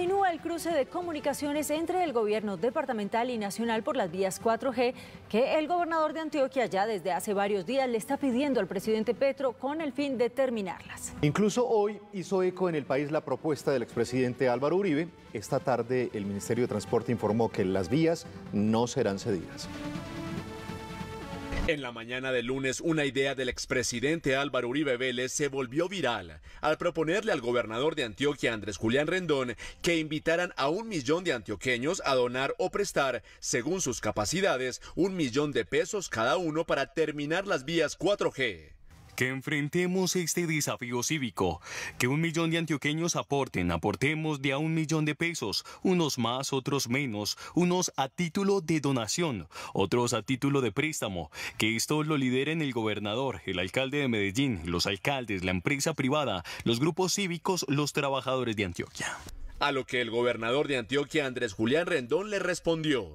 Continúa el cruce de comunicaciones entre el gobierno departamental y nacional por las vías 4G que el gobernador de Antioquia ya desde hace varios días le está pidiendo al presidente Petro con el fin de terminarlas. Incluso hoy hizo eco en el país la propuesta del expresidente Álvaro Uribe. Esta tarde el Ministerio de Transporte informó que las vías no serán cedidas. En la mañana de lunes, una idea del expresidente Álvaro Uribe Vélez se volvió viral al proponerle al gobernador de Antioquia, Andrés Julián Rendón, que invitaran a un millón de antioqueños a donar o prestar, según sus capacidades, un millón de pesos cada uno para terminar las vías 4G que enfrentemos este desafío cívico, que un millón de antioqueños aporten, aportemos de a un millón de pesos, unos más, otros menos, unos a título de donación, otros a título de préstamo, que esto lo lideren el gobernador, el alcalde de Medellín, los alcaldes, la empresa privada, los grupos cívicos, los trabajadores de Antioquia. A lo que el gobernador de Antioquia, Andrés Julián Rendón, le respondió.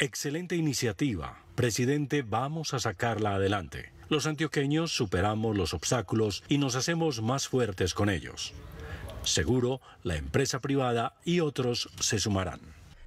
Excelente iniciativa Presidente, vamos a sacarla adelante. Los antioqueños superamos los obstáculos y nos hacemos más fuertes con ellos. Seguro, la empresa privada y otros se sumarán.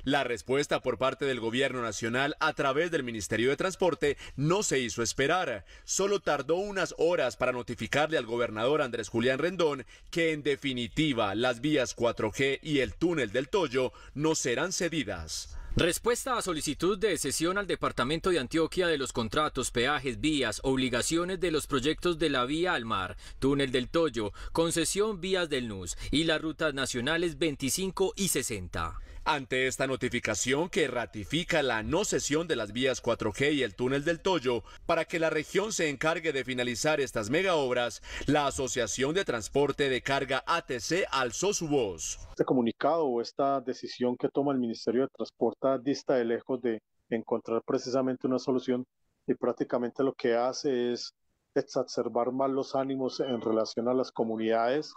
La respuesta por parte del Gobierno Nacional a través del Ministerio de Transporte no se hizo esperar. Solo tardó unas horas para notificarle al gobernador Andrés Julián Rendón que en definitiva las vías 4G y el túnel del Toyo no serán cedidas. Respuesta a solicitud de cesión al Departamento de Antioquia de los contratos, peajes, vías, obligaciones de los proyectos de la vía al mar, túnel del Toyo, concesión vías del NUS y las rutas nacionales 25 y 60. Ante esta notificación que ratifica la no cesión de las vías 4G y el túnel del Toyo para que la región se encargue de finalizar estas megaobras, la Asociación de Transporte de Carga ATC alzó su voz. Este comunicado o esta decisión que toma el Ministerio de Transporte dista de lejos de encontrar precisamente una solución y prácticamente lo que hace es exacerbar más los ánimos en relación a las comunidades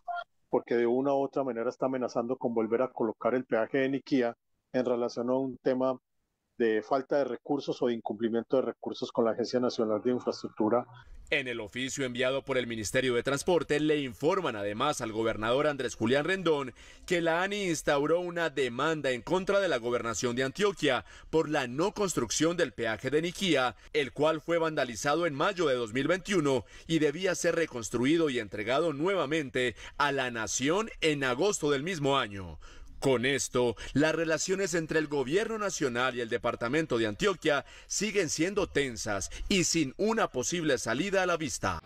porque de una u otra manera está amenazando con volver a colocar el peaje de Nikia en relación a un tema de falta de recursos o de incumplimiento de recursos con la Agencia Nacional de Infraestructura. En el oficio enviado por el Ministerio de Transporte le informan además al gobernador Andrés Julián Rendón que la ANI instauró una demanda en contra de la gobernación de Antioquia por la no construcción del peaje de Niquía, el cual fue vandalizado en mayo de 2021 y debía ser reconstruido y entregado nuevamente a la nación en agosto del mismo año. Con esto, las relaciones entre el gobierno nacional y el departamento de Antioquia siguen siendo tensas y sin una posible salida a la vista.